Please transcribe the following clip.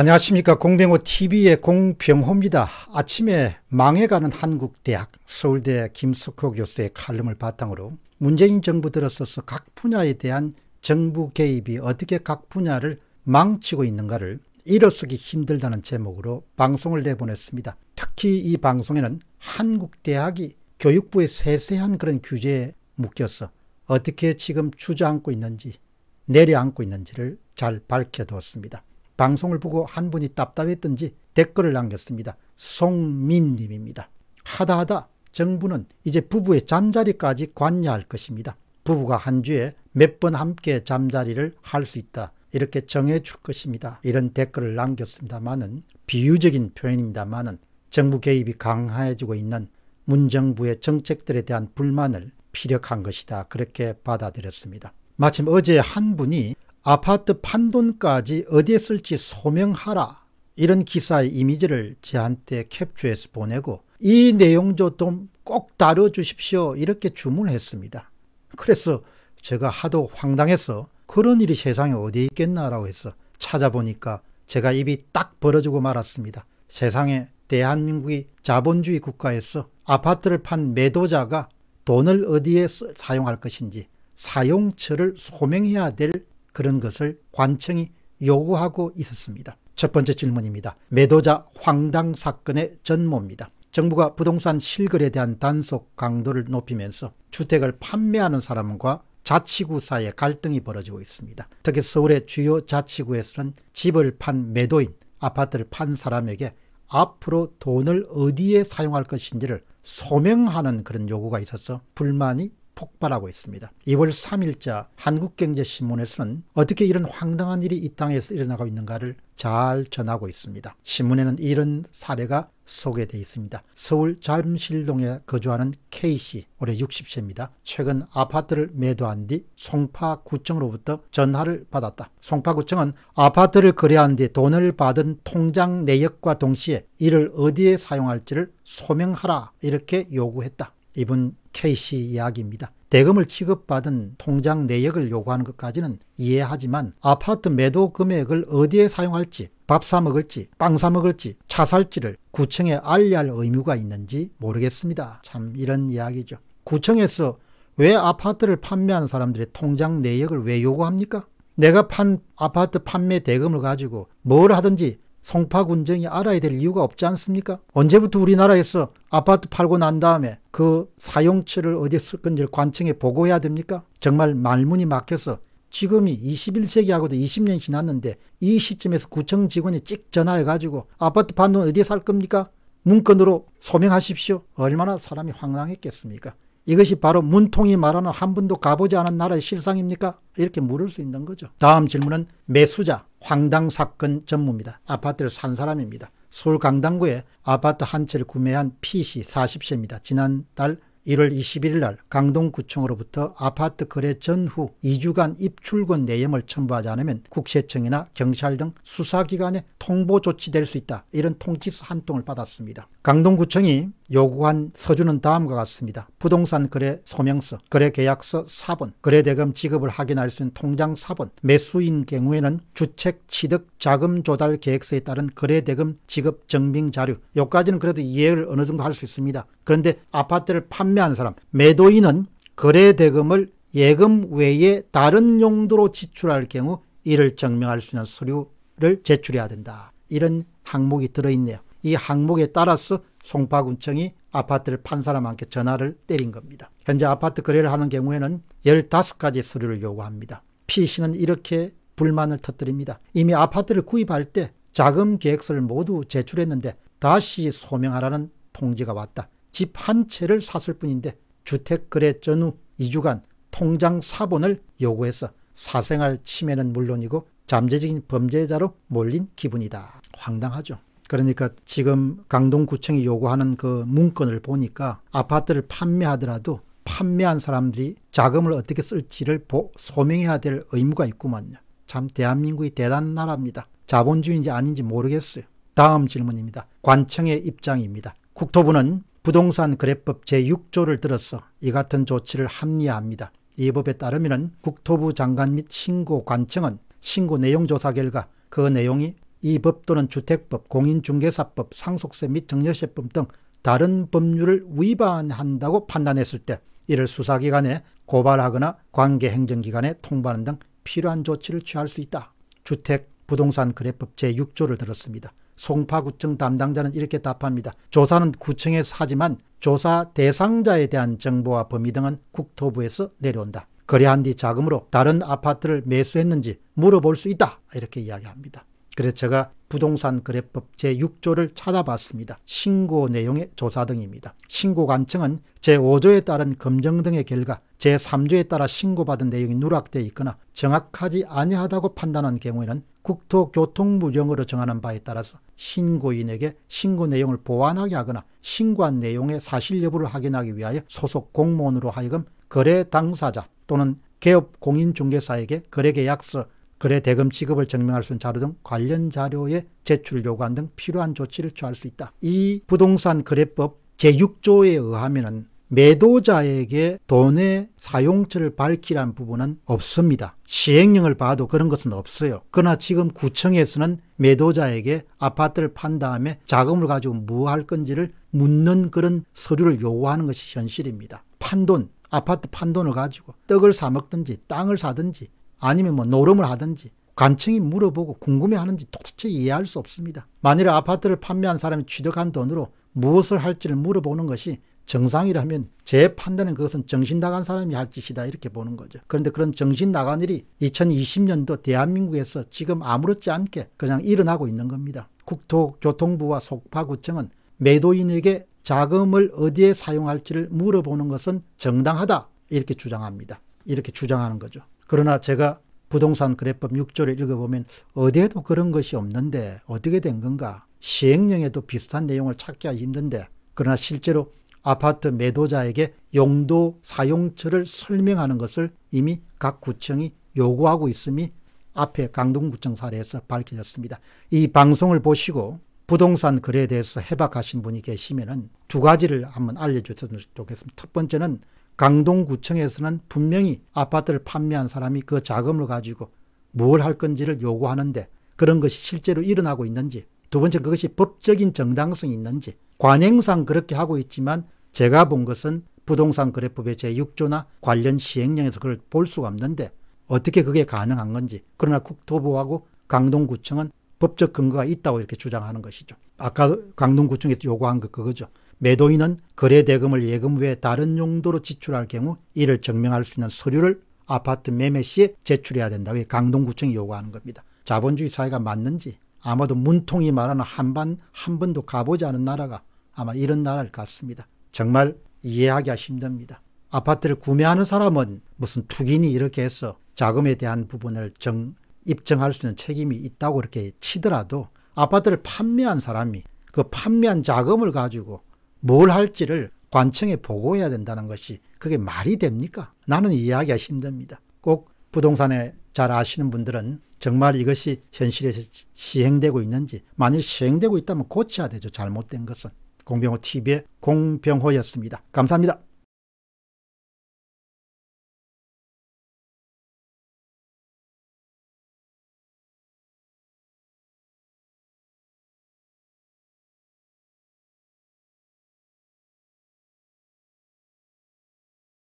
안녕하십니까 공병호 TV의 공병호입니다. 아침에 망해가는 한국대학 서울대 김석호 교수의 칼럼을 바탕으로 문재인 정부 들어서서 각 분야에 대한 정부 개입이 어떻게 각 분야를 망치고 있는가를 일어서기 힘들다는 제목으로 방송을 내보냈습니다. 특히 이 방송에는 한국대학이 교육부의 세세한 그런 규제에 묶여서 어떻게 지금 주저앉고 있는지 내려앉고 있는지를 잘 밝혀두었습니다. 방송을 보고 한 분이 답답했던지 댓글을 남겼습니다. 송민님입니다. 하다하다 정부는 이제 부부의 잠자리까지 관여할 것입니다. 부부가 한 주에 몇 번 함께 잠자리를 할 수 있다. 이렇게 정해줄 것입니다. 이런 댓글을 남겼습니다만은 비유적인 표현입니다만은 정부 개입이 강화해지고 있는 문정부의 정책들에 대한 불만을 피력한 것이다. 그렇게 받아들였습니다. 마침 어제 한 분이 아파트 판돈까지 어디에 쓸지 소명하라 이런 기사의 이미지를 저한테 캡처해서 보내고 이 내용도 좀꼭 다뤄주십시오 이렇게 주문했습니다. 그래서 제가 하도 황당해서 그런 일이 세상에 어디 있겠나라고 해서 찾아보니까 제가 입이 딱 벌어지고 말았습니다. 세상에 대한민국이 자본주의 국가에서 아파트를 판 매도자가 돈을 어디에 사용할 것인지 사용처를 소명해야 될 그런 것을 관청이 요구하고 있었습니다. 첫 번째 질문입니다. 매도자 황당 사건의 전모입니다. 정부가 부동산 실거래에 대한 단속 강도를 높이면서 주택을 판매하는 사람과 자치구 사이에 갈등이 벌어지고 있습니다. 특히 서울의 주요 자치구에서는 집을 판 매도인, 아파트를 판 사람에게 앞으로 돈을 어디에 사용할 것인지를 소명하는 그런 요구가 있어서 불만이 폭발하고 있습니다. 2월 3일자 한국경제신문에서는 어떻게 이런 황당한 일이 이 땅에서 일어나고 있는가를 잘 전하고 있습니다. 신문에는 이런 사례가 소개되어 있습니다. 서울 잠실동에 거주하는 K씨 올해 60세입니다. 최근 아파트를 매도한 뒤 송파구청으로부터 전화를 받았다. 송파구청은 아파트를 거래한 뒤 돈을 받은 통장 내역과 동시에 이를 어디에 사용할지를 소명하라 이렇게 요구했다. 이분 K씨 이야기입니다. 대금을 취급받은 통장 내역을 요구하는 것까지는 이해하지만 아파트 매도 금액을 어디에 사용할지 밥 사 먹을지 빵 사 먹을지 차 살지를 구청에 알려야 할 의무가 있는지 모르겠습니다. 참 이런 이야기죠. 구청에서 왜 아파트를 판매한 사람들의 통장 내역을 왜 요구합니까? 내가 판 아파트 판매 대금을 가지고 뭘 하든지 송파 군정이 알아야 될 이유가 없지 않습니까? 언제부터 우리나라에서 아파트 팔고 난 다음에 그 사용처를 어디에 쓸 건지를 관청에 보고해야 됩니까? 정말 말문이 막혀서 지금이 21세기하고도 20년 지났는데 이 시점에서 구청 직원이 찍 전화해가지고 아파트 판돈 어디에 살 겁니까? 문건으로 소명하십시오. 얼마나 사람이 황당했겠습니까? 이것이 바로 문통이 말하는 한 번도 가보지 않은 나라의 실상입니까? 이렇게 물을 수 있는 거죠. 다음 질문은 매수자, 황당 사건 전무입니다. 아파트를 산 사람입니다. 서울 강당구에 아파트 한 채를 구매한 P씨 40세입니다. 지난달 1월 21일 날 강동구청으로부터 아파트 거래 전후 2주간 입출금 내역을 첨부하지 않으면 국세청이나 경찰 등 수사기관에 통보 조치될 수 있다. 이런 통지서 한 통을 받았습니다. 강동구청이 요구한 서주는 다음과 같습니다. 부동산 거래 소명서, 거래 계약서 사본, 거래 대금 지급을 확인할 수 있는 통장 사본, 매수인 경우에는 주택 취득 자금 조달 계획서에 따른 거래 대금 지급 증빙 자료, 요까지는 그래도 이해를 어느 정도 할 수 있습니다. 그런데 아파트를 판매한 사람, 매도인은 거래 대금을 예금 외에 다른 용도로 지출할 경우 이를 증명할 수 있는 서류를 제출해야 된다. 이런 항목이 들어있네요. 이 항목에 따라서 송파군청이 아파트를 판 사람한테 전화를 때린 겁니다. 현재 아파트 거래를 하는 경우에는 15가지 서류를 요구합니다. P씨는 이렇게 불만을 터뜨립니다. 이미 아파트를 구입할 때 자금 계획서를 모두 제출했는데 다시 소명하라는 통지가 왔다. 집 한 채를 샀을 뿐인데 주택 거래 전후 2주간 통장 사본을 요구해서 사생활 침해는 물론이고 잠재적인 범죄자로 몰린 기분이다. 황당하죠. 그러니까 지금 강동구청이 요구하는 그 문건을 보니까 아파트를 판매하더라도 판매한 사람들이 자금을 어떻게 쓸지를 보, 소명해야 될 의무가 있구만요. 참 대한민국이 대단한 나라입니다. 자본주의인지 아닌지 모르겠어요. 다음 질문입니다. 관청의 입장입니다. 국토부는 부동산 거래법 제6조를 들어서 이 같은 조치를 합리화합니다. 이 법에 따르면 국토부 장관 및 신고 관청은 신고 내용 조사 결과 그 내용이 이법 또는 주택법, 공인중개사법, 상속세 및 증여세법 등 다른 법률을 위반한다고 판단했을 때 이를 수사기관에 고발하거나 관계행정기관에 통보하는 등 필요한 조치를 취할 수 있다. 주택 부동산 거래법 제6조를 들었습니다. 송파구청 담당자는 이렇게 답합니다. 조사는 구청에서 하지만 조사 대상자에 대한 정보와 범위 등은 국토부에서 내려온다. 거래한 뒤 자금으로 다른 아파트를 매수했는지 물어볼 수 있다. 이렇게 이야기합니다. 그래서 제가 부동산 거래법 제6조를 찾아봤습니다. 신고 내용의 조사 등입니다. 신고 관청은 제5조에 따른 검증 등의 결과 제3조에 따라 신고받은 내용이 누락되어 있거나 정확하지 아니하다고 판단한 경우에는 국토교통부령으로 정하는 바에 따라서 신고인에게 신고 내용을 보완하게 하거나 신고한 내용의 사실 여부를 확인하기 위하여 소속 공무원으로 하여금 거래 당사자 또는 개업 공인중개사에게 거래계약서 거래 대금 지급을 증명할 수 있는 자료 등 관련 자료의 제출 요구안 등 필요한 조치를 취할 수 있다. 이 부동산 거래법 제6조에 의하면은 매도자에게 돈의 사용처를 밝히란 부분은 없습니다. 시행령을 봐도 그런 것은 없어요. 그러나 지금 구청에서는 매도자에게 아파트를 판 다음에 자금을 가지고 뭐 할 건지를 묻는 그런 서류를 요구하는 것이 현실입니다. 판돈, 아파트 판돈을 가지고 떡을 사 먹든지 땅을 사든지 아니면 뭐 노름을 하든지 관청이 물어보고 궁금해하는지 도대체 이해할 수 없습니다. 만일 아파트를 판매한 사람이 취득한 돈으로 무엇을 할지를 물어보는 것이 정상이라면 제 판단은 그것은 정신 나간 사람이 할 짓이다 이렇게 보는 거죠. 그런데 그런 정신 나간 일이 2020년도 대한민국에서 지금 아무렇지 않게 그냥 일어나고 있는 겁니다. 국토교통부와 속파구청은 매도인에게 자금을 어디에 사용할지를 물어보는 것은 정당하다 이렇게 주장합니다. 이렇게 주장하는 거죠. 그러나 제가 부동산 거래법 6조를 읽어보면 어디에도 그런 것이 없는데 어떻게 된 건가? 시행령에도 비슷한 내용을 찾기가 힘든데 그러나 실제로 아파트 매도자에게 용도 사용처를 설명하는 것을 이미 각 구청이 요구하고 있음이 앞에 강동구청 사례에서 밝혀졌습니다. 이 방송을 보시고 부동산 거래에 대해서 해박하신 분이 계시면 두 가지를 한번 알려주셨으면 좋겠습니다. 첫 번째는 강동구청에서는 분명히 아파트를 판매한 사람이 그 자금을 가지고 뭘 할 건지를 요구하는데 그런 것이 실제로 일어나고 있는지 두 번째 그것이 법적인 정당성이 있는지 관행상 그렇게 하고 있지만 제가 본 것은 부동산 거래법의 제6조나 관련 시행령에서 그걸 볼 수가 없는데 어떻게 그게 가능한 건지 그러나 국토부하고 강동구청은 법적 근거가 있다고 이렇게 주장하는 것이죠. 아까 강동구청에서 요구한 것 그거죠. 매도인은 거래 대금을 예금 외에 다른 용도로 지출할 경우 이를 증명할 수 있는 서류를 아파트 매매 시에 제출해야 된다고 강동구청이 요구하는 겁니다. 자본주의 사회가 맞는지 아마도 문통이 말하는 한반 한 번도 가보지 않은 나라가 아마 이런 나라일 것 같습니다. 정말 이해하기가 힘듭니다. 아파트를 구매하는 사람은 무슨 투기니 이렇게 해서 자금에 대한 부분을 정, 입증할 수 있는 책임이 있다고 이렇게 치더라도 아파트를 판매한 사람이 그 판매한 자금을 가지고 뭘 할지를 관청에 보고해야 된다는 것이 그게 말이 됩니까? 나는 이해하기가 힘듭니다. 꼭 부동산에 잘 아시는 분들은 정말 이것이 현실에서 시행되고 있는지 만일 시행되고 있다면 고쳐야 되죠. 잘못된 것은. 공병호 TV의 공병호였습니다. 감사합니다.